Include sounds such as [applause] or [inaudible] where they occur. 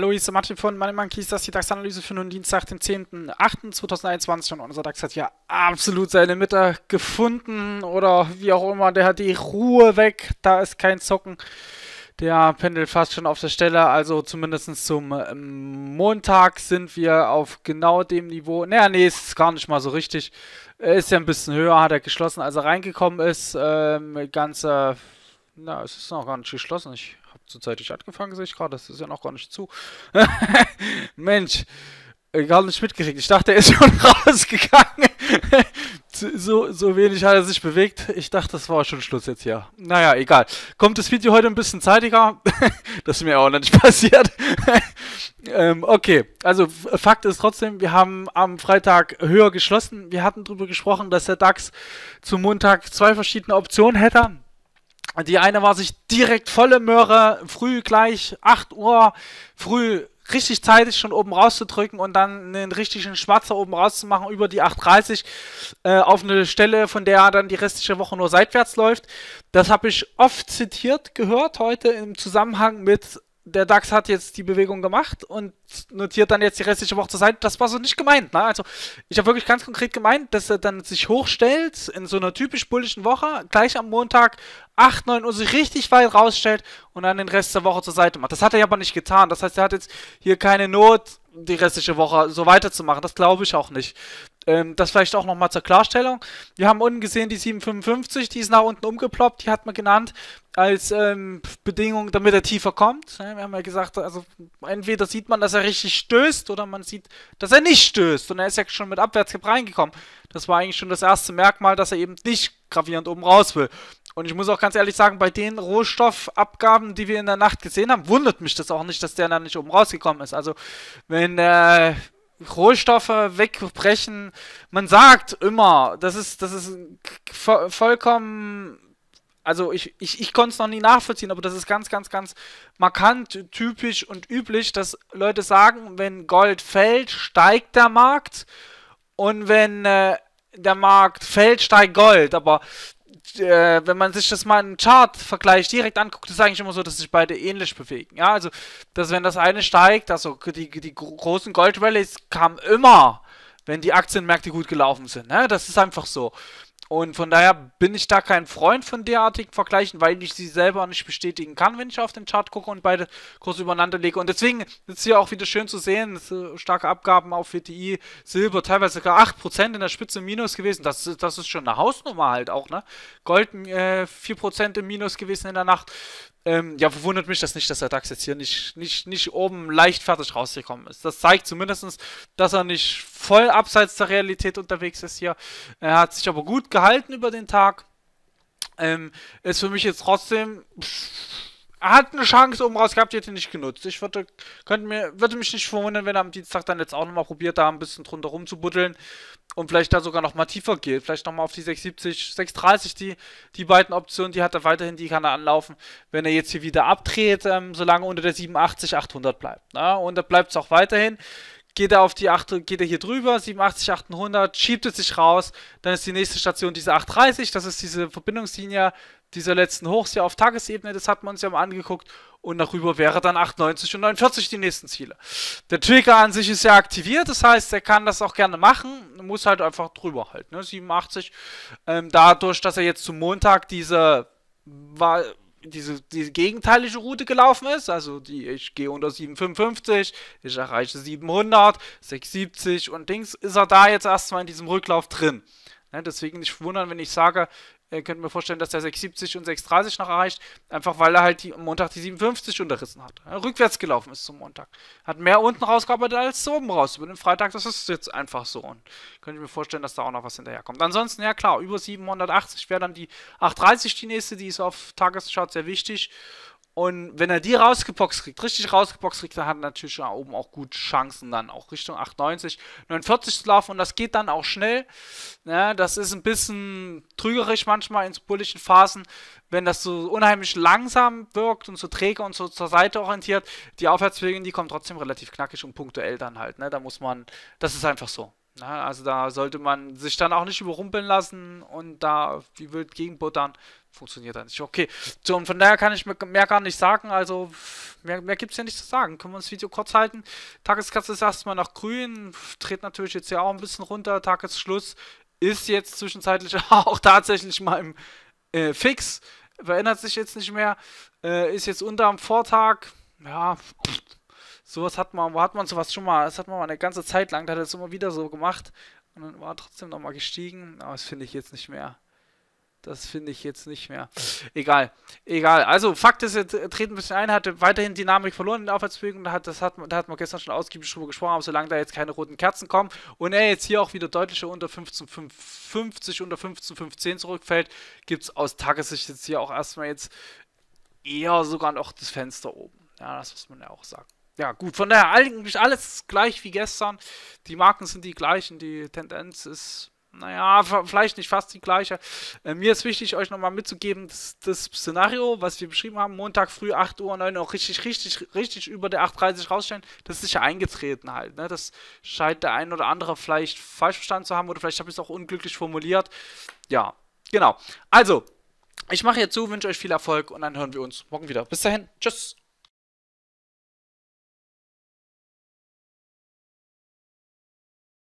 Hallo, hier ist der Martin von Money Monkeys, das ist die DAX-Analyse für nun Dienstag, den 10.08.2021 und unser DAX hat ja absolut seine Mitte gefunden oder wie auch immer, der hat die Ruhe weg, da ist kein Zocken. Der pendelt fast schon auf der Stelle, also zumindest zum ähm, Montag sind wir auf genau dem Niveau. Naja, nee, ist gar nicht mal so richtig. Er Ist ja ein bisschen höher, hat er geschlossen, als er reingekommen ist. Ähm, ganze, na, es ist noch gar nicht geschlossen. Ich zurzeitig angefangen, sehe ich gerade. Das ist ja noch gar nicht zu. [laughs] Mensch, gar nicht mitgekriegt. Ich dachte, er ist schon [laughs] rausgegangen. [laughs] so, so wenig hat er sich bewegt. Ich dachte, das war schon Schluss jetzt hier. Naja, egal. Kommt das Video heute ein bisschen zeitiger? das ist mir auch noch nicht passiert. ähm, okay, also Fakt ist trotzdem, wir haben am Freitag höher geschlossen. Wir hatten darüber gesprochen, dass der DAX zum Montag zwei verschiedene Optionen hätte. Die eine war sich direkt volle Möhre, früh gleich 8 Uhr, früh richtig zeitig schon oben rauszudrücken und dann einen richtigen Schwarzer oben rauszumachen über die 8.30 äh, auf eine Stelle, von der dann die restliche Woche nur seitwärts läuft. Das habe ich oft zitiert gehört heute im Zusammenhang mit der DAX hat jetzt die Bewegung gemacht und notiert dann jetzt die restliche Woche zur Seite. Das war so nicht gemeint. Ne? Also ich habe wirklich ganz konkret gemeint, dass er dann sich hochstellt in so einer typisch bullischen Woche, gleich am Montag 8, 9 Uhr sich richtig weit rausstellt und dann den Rest der Woche zur Seite macht. Das hat er aber nicht getan. Das heißt, er hat jetzt hier keine Not, die restliche Woche so weiterzumachen. Das glaube ich auch nicht. Ähm, das vielleicht auch nochmal zur Klarstellung. Wir haben unten gesehen die 755, die ist nach unten umgeploppt, die hat man genannt als ähm, Bedingung, damit er tiefer kommt. Wir haben ja gesagt, also entweder sieht man, dass er richtig stößt oder man sieht, dass er nicht stößt. Und er ist ja schon mit Abwärtskipp reingekommen. Das war eigentlich schon das erste Merkmal, dass er eben nicht gravierend oben raus will. Und ich muss auch ganz ehrlich sagen, bei den Rohstoffabgaben, die wir in der Nacht gesehen haben, wundert mich das auch nicht, dass der dann nicht oben rausgekommen ist. Also, wenn äh, Rohstoffe wegbrechen. Man sagt immer, das ist, das ist vollkommen. Also ich, ich, ich konnte es noch nie nachvollziehen, aber das ist ganz, ganz, ganz markant, typisch und üblich, dass Leute sagen, wenn Gold fällt, steigt der Markt. Und wenn äh, der Markt fällt, steigt Gold. Aber äh, wenn man sich das mal im Chart-Vergleich direkt anguckt, ist eigentlich immer so, dass sich beide ähnlich bewegen. Ja, also, dass wenn das eine steigt, also die, die großen Gold-Rallies kamen immer, wenn die Aktienmärkte gut gelaufen sind. Ne? Das ist einfach so. Und von daher bin ich da kein Freund von derartigen Vergleichen, weil ich sie selber nicht bestätigen kann, wenn ich auf den Chart gucke und beide Kurse übereinander lege. Und deswegen ist es hier auch wieder schön zu sehen, starke Abgaben auf WTI, Silber, teilweise sogar 8% in der Spitze im Minus gewesen. Das, das ist schon eine Hausnummer halt auch, ne? Gold äh, 4% im Minus gewesen in der Nacht. Ähm, ja, verwundert mich das nicht, dass der DAX jetzt hier nicht, nicht, nicht oben leichtfertig rausgekommen ist. Das zeigt zumindest, dass er nicht voll abseits der Realität unterwegs ist hier. Er hat sich aber gut gehalten über den Tag. Ähm, ist für mich jetzt trotzdem. er hat eine Chance oben raus gehabt, die hätte nicht genutzt. Ich würde, könnte mir, würde mich nicht verwundern, wenn er am Dienstag dann jetzt auch nochmal probiert, da ein bisschen drunter rumzubuddeln und vielleicht da sogar nochmal tiefer geht. Vielleicht nochmal auf die 670, 630, die, die beiden Optionen, die hat er weiterhin, die kann er anlaufen, wenn er jetzt hier wieder abdreht, ähm, solange unter der 87, 800 bleibt. Na? Ne? Und da bleibt es auch weiterhin geht er auf die 8, geht er hier drüber, 87, 800, schiebt es sich raus, dann ist die nächste Station diese 830, das ist diese Verbindungslinie dieser letzten Hochs hier auf Tagesebene, das hat man uns ja mal angeguckt und darüber wäre dann 890 und 49 die nächsten Ziele. Der Trigger an sich ist ja aktiviert, das heißt, er kann das auch gerne machen, muss halt einfach drüber halt, ne, 87, ähm, dadurch, dass er jetzt zum Montag diese war diese, diese gegenteilige Route gelaufen ist, also die ich gehe unter 755, ich erreiche 700, 670 und Dings, ist er da jetzt erstmal in diesem Rücklauf drin. Ne, deswegen nicht wundern, wenn ich sage, äh, könnte mir vorstellen, dass der 6,70 und 6,30 noch erreicht, einfach weil er halt die, am Montag die 7,50 unterrissen hat. Ja, rückwärts gelaufen ist zum Montag. Hat mehr unten rausgearbeitet als oben raus. Über den Freitag, das ist jetzt einfach so. Und könnte ich mir vorstellen, dass da auch noch was hinterherkommt. Ansonsten, ja klar, über 780 wäre dann die 8,30 die nächste, die ist auf Tagesschart sehr wichtig. Und wenn er die rausgeboxt kriegt, richtig rausgeboxt kriegt, dann hat er natürlich da oben auch gut Chancen, dann auch Richtung 98, 49 zu laufen. Und das geht dann auch schnell. Ja, ne, das ist ein bisschen trügerisch manchmal in bullischen Phasen, wenn das so unheimlich langsam wirkt und so träge und so zur Seite orientiert. Die Aufwärtsbewegung, die kommt trotzdem relativ knackig und punktuell dann halt. Ne? Da muss man, das ist einfach so. Na, ne? also da sollte man sich dann auch nicht überrumpeln lassen und da wie wild gegenbuttern. Funktioniert dann nicht. Okay, so und von daher kann ich mir mehr gar nicht sagen. Also mehr, mehr gibt es ja nicht zu sagen. Können wir das Video kurz halten? Tageskatze ist erstmal noch grün, dreht natürlich jetzt ja auch ein bisschen runter. Tagesschluss ist jetzt zwischenzeitlich [laughs] auch tatsächlich mal im äh, Fix. Verändert sich jetzt nicht mehr. Äh, ist jetzt unter am Vortag. Ja, pff Sowas hat man, hat man sowas schon mal, das hat man mal eine ganze Zeit lang, da hat er es immer wieder so gemacht und dann war er trotzdem nochmal gestiegen, aber das finde ich jetzt nicht mehr. Das finde ich jetzt nicht mehr. Egal. Egal. Also, Fakt ist, er treten ein bisschen ein, hatte weiterhin Dynamik verloren in der Aufwärtsbewegung. Hat, das hat, da hat man gestern schon ausgiebig drüber gesprochen, aber solange da jetzt keine roten Kerzen kommen und er jetzt hier auch wieder deutlicher unter 15,50, unter 15,15 zurückfällt, gibt es aus Tagessicht jetzt hier auch erstmal jetzt eher sogar noch das Fenster oben. Ja, das muss man ja auch sagen ja, gut, von daher eigentlich alles gleich wie gestern. Die Marken sind die gleichen, die Tendenz ist, naja, vielleicht nicht fast die gleiche. Äh, mir ist wichtig, euch nochmal mitzugeben, dass das Szenario, was wir beschrieben haben, Montag früh 8 Uhr, 9 Uhr, auch richtig, richtig, richtig über der 8.30 rausstellen, das ist ja eingetreten halt. Ne? Das scheint der ein oder andere vielleicht falsch verstanden zu haben oder vielleicht habe ich es auch unglücklich formuliert. Ja, genau. Also, ich mache jetzt zu, wünsche euch viel Erfolg und dann hören wir uns morgen wieder. Bis dahin, tschüss.